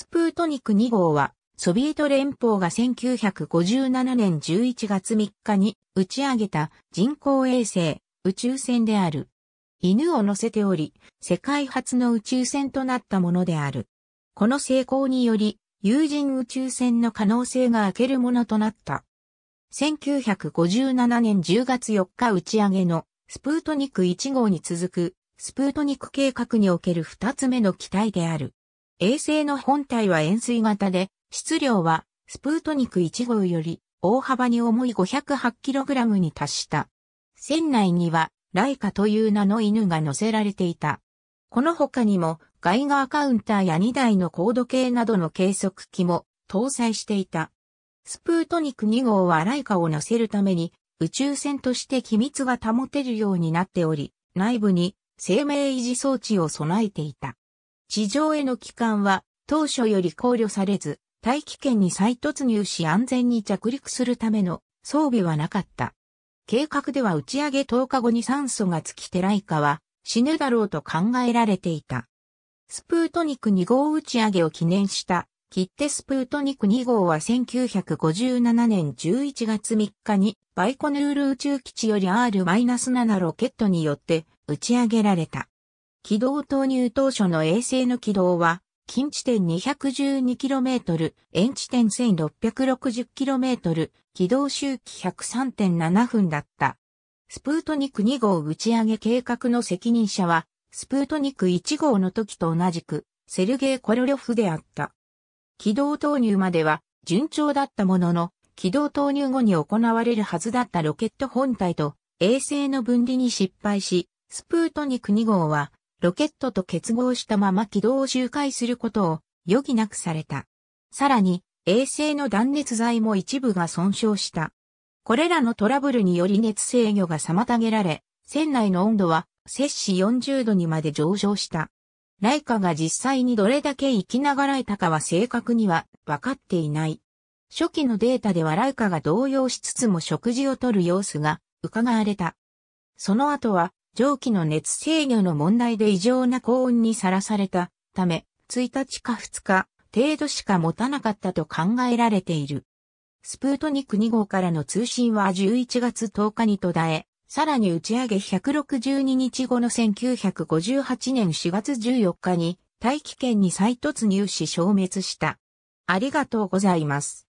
スプートニク2号は、ソビエト連邦が1957年11月3日に打ち上げた人工衛星宇宙船である。犬を乗せており、世界初の宇宙船となったものである。この成功により、有人宇宙船の可能性が明けるものとなった。1957年10月4日打ち上げのスプートニク1号に続くスプートニク計画における2つ目の機体である。衛星の本体は円錐型で、質量はスプートニク1号より大幅に重い 508kg に達した。船内にはライカという名の犬が乗せられていた。この他にもガイガーカウンターや2台の高度計などの計測器も搭載していた。スプートニク2号はライカを乗せるために宇宙船として機密が保てるようになっており、内部に生命維持装置を備えていた。地上への帰還は当初より考慮されず、大気圏に再突入し安全に着陸するための装備はなかった。計画では打ち上げ10日後に酸素が尽きてライカは死ぬだろうと考えられていた。スプートニク2号打ち上げを記念した切手スプートニク2号は1957年11月3日にバイコヌール宇宙基地より R-7 ロケットによって打ち上げられた。軌道投入当初の衛星の軌道は、近地点 212km、遠地点 1660km、軌道周期103.7分だった。スプートニク2号打ち上げ計画の責任者は、スプートニク1号の時と同じく、セルゲイ・コロリョフであった。軌道投入までは順調だったものの、軌道投入後に行われるはずだったロケット本体と衛星の分離に失敗し、スプートニク2号はロケットと結合したまま軌道を周回することを余儀なくされた。さらに、衛星の断熱材も一部が損傷した。これらのトラブルにより熱制御が妨げられ、船内の温度は摂氏40度にまで上昇した。ライカが実際にどれだけ生きながらえたかは正確には分かっていない。初期のデータではライカが動揺しつつも食事をとる様子が伺われた。その後は蒸気の熱制御の問題で異常な高温にさらされたため、1日か2日程度しか持たなかったと考えられている。スプートニク2号からの通信は11月10日に途絶え、さらに打ち上げ162日後の1958年4月14日に大気圏に再突入し消滅した。ありがとうございます。